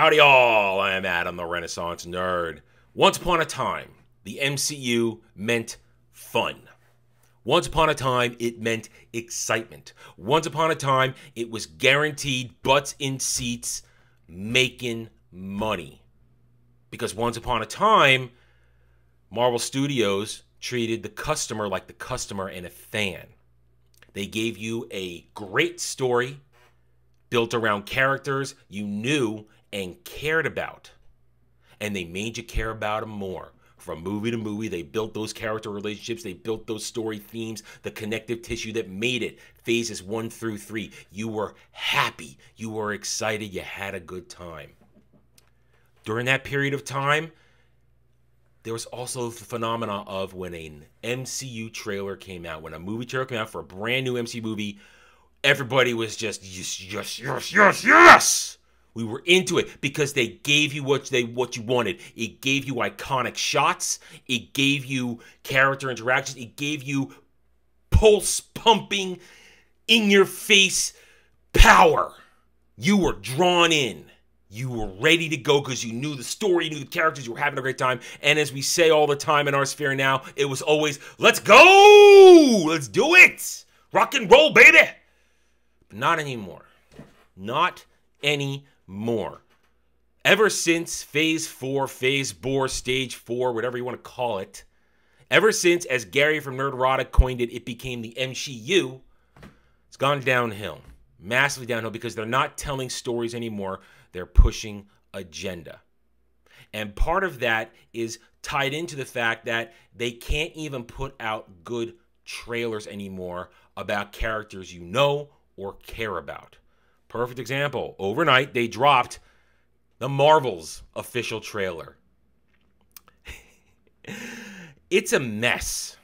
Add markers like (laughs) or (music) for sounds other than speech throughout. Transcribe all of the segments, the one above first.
Howdy all, I am Adam the Renaissance Nerd. Once upon a time, the MCU meant fun. Once upon a time, it meant excitement. Once upon a time, it was guaranteed butts in seats making money. Because once upon a time, Marvel Studios treated the customer like the customer and a fan. They gave you a great story built around characters you knew and cared about. And they made you care about them more. From movie to movie, they built those character relationships, they built those story themes, the connective tissue that made it phases one through three. You were happy, you were excited, you had a good time. During that period of time, there was also the phenomenon of when an MCU trailer came out, when a movie trailer came out for a brand new MCU movie, everybody was just yes, yes, yes, yes, yes. We were into it because they gave you what they what you wanted. It gave you iconic shots. It gave you character interactions. It gave you pulse pumping, in your face power. You were drawn in. You were ready to go because you knew the story, you knew the characters, you were having a great time. And as we say all the time in our sphere now, it was always, let's go! Let's do it! Rock and roll, baby! But not anymore. Not anymore more. Ever since phase four, phase four, stage four, whatever you want to call it, ever since, as Gary from Nerdrotic coined it, it became the MCU, it's gone downhill, massively downhill, because they're not telling stories anymore. They're pushing agenda. And part of that is tied into the fact that they can't even put out good trailers anymore about characters you know or care about. Perfect example. Overnight, they dropped the Marvel's official trailer. (laughs) it's a mess.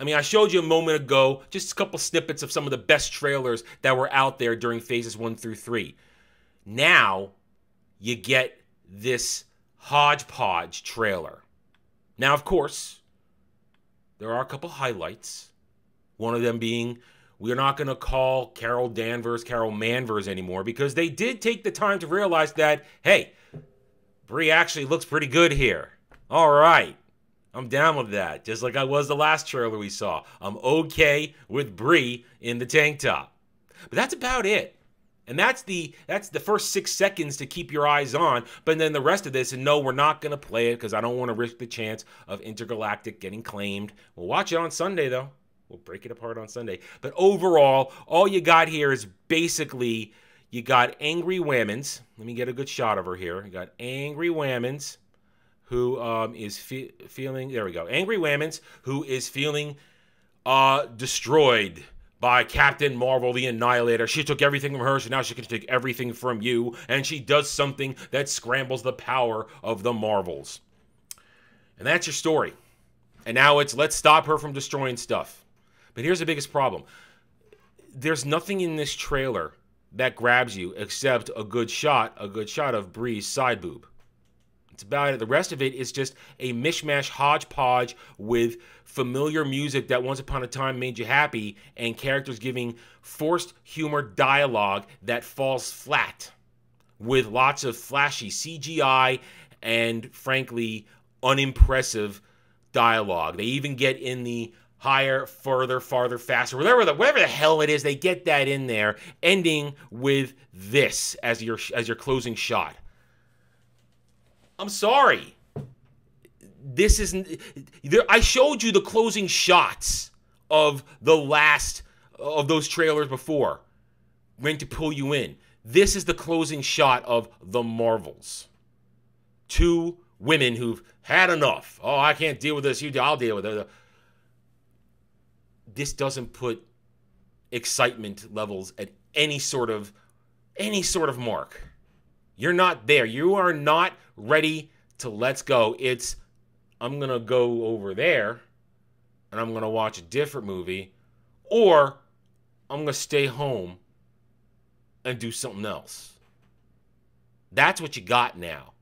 I mean, I showed you a moment ago just a couple snippets of some of the best trailers that were out there during phases one through three. Now, you get this hodgepodge trailer. Now, of course, there are a couple highlights, one of them being we're not going to call Carol Danvers, Carol Manvers anymore because they did take the time to realize that, hey, Brie actually looks pretty good here. All right. I'm down with that. Just like I was the last trailer we saw. I'm okay with Brie in the tank top. But that's about it. And that's the that's the first six seconds to keep your eyes on. But then the rest of this, and no, we're not gonna play it because I don't want to risk the chance of Intergalactic getting claimed. We'll watch it on Sunday though. We'll break it apart on Sunday. But overall, all you got here is basically you got angry women's. Let me get a good shot of her here. You got angry women's who um, is fe feeling, there we go, angry women's who is feeling uh, destroyed by Captain Marvel, the Annihilator. She took everything from her, so now she can take everything from you. And she does something that scrambles the power of the Marvels. And that's your story. And now it's let's stop her from destroying stuff. But here's the biggest problem there's nothing in this trailer that grabs you except a good shot, a good shot of Bree's side boob. It's about it. The rest of it is just a mishmash hodgepodge with familiar music that once upon a time made you happy and characters giving forced humor dialogue that falls flat with lots of flashy CGI and frankly unimpressive dialogue. They even get in the higher, further, farther, faster, whatever the whatever the hell it is, they get that in there, ending with this as your as your closing shot. I'm sorry. This isn't. There, I showed you the closing shots of the last of those trailers before, meant to pull you in. This is the closing shot of the Marvels. Two women who've had enough. Oh, I can't deal with this. You, I'll deal with it this doesn't put excitement levels at any sort of any sort of mark. You're not there. You are not ready to let's go. It's I'm going to go over there and I'm going to watch a different movie or I'm going to stay home and do something else. That's what you got now.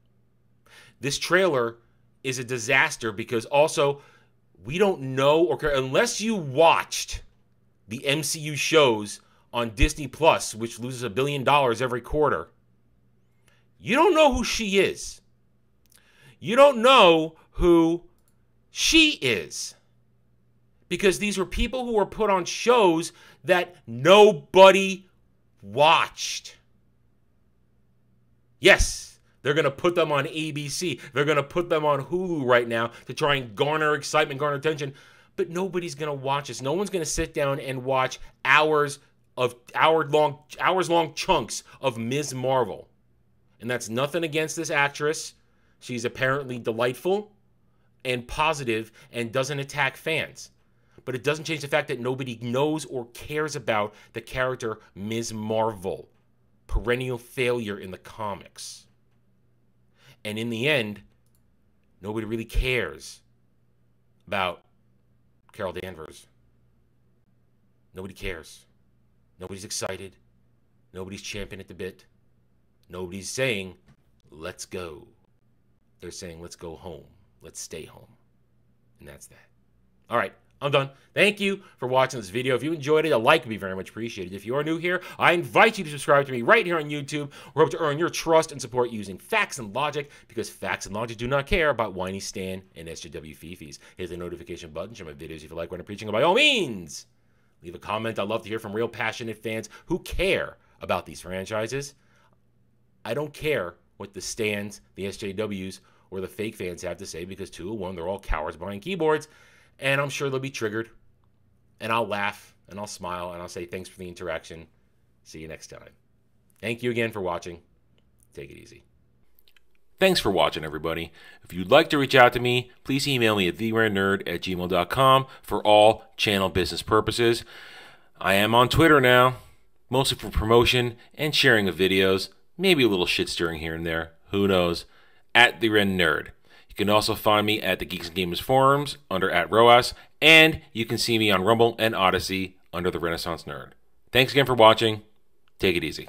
This trailer is a disaster because also we don't know or care unless you watched the MCU shows on Disney Plus, which loses a billion dollars every quarter. You don't know who she is. You don't know who she is. Because these were people who were put on shows that nobody watched. Yes, they're going to put them on ABC. They're going to put them on Hulu right now to try and garner excitement, garner attention. But nobody's going to watch this. No one's going to sit down and watch hours of hour long hours long chunks of Ms. Marvel. And that's nothing against this actress. She's apparently delightful and positive and doesn't attack fans. But it doesn't change the fact that nobody knows or cares about the character Ms. Marvel, perennial failure in the comics. And in the end, nobody really cares about Carol Danvers. Nobody cares. Nobody's excited. Nobody's champing at the bit. Nobody's saying, let's go. They're saying, let's go home. Let's stay home. And that's that. All right. I'm done. Thank you for watching this video. If you enjoyed it, a like would be very much appreciated. If you are new here, I invite you to subscribe to me right here on YouTube. We hope to earn your trust and support using facts and logic because facts and logic do not care about whiny Stan and SJW fifis. Hit the notification button, share my videos if you like what I'm preaching, and by all means, leave a comment. I'd love to hear from real passionate fans who care about these franchises. I don't care what the Stans, the SJWs, or the fake fans have to say because two one, they're all cowards behind keyboards. And I'm sure they'll be triggered. And I'll laugh and I'll smile and I'll say thanks for the interaction. See you next time. Thank you again for watching. Take it easy. Thanks for watching, everybody. If you'd like to reach out to me, please email me at therandnerd at gmail.com for all channel business purposes. I am on Twitter now, mostly for promotion and sharing of videos, maybe a little shit stirring here and there. Who knows? At the Ren Nerd. You can also find me at the Geeks and Gamers forums under at ROAS, and you can see me on Rumble and Odyssey under the Renaissance Nerd. Thanks again for watching. Take it easy.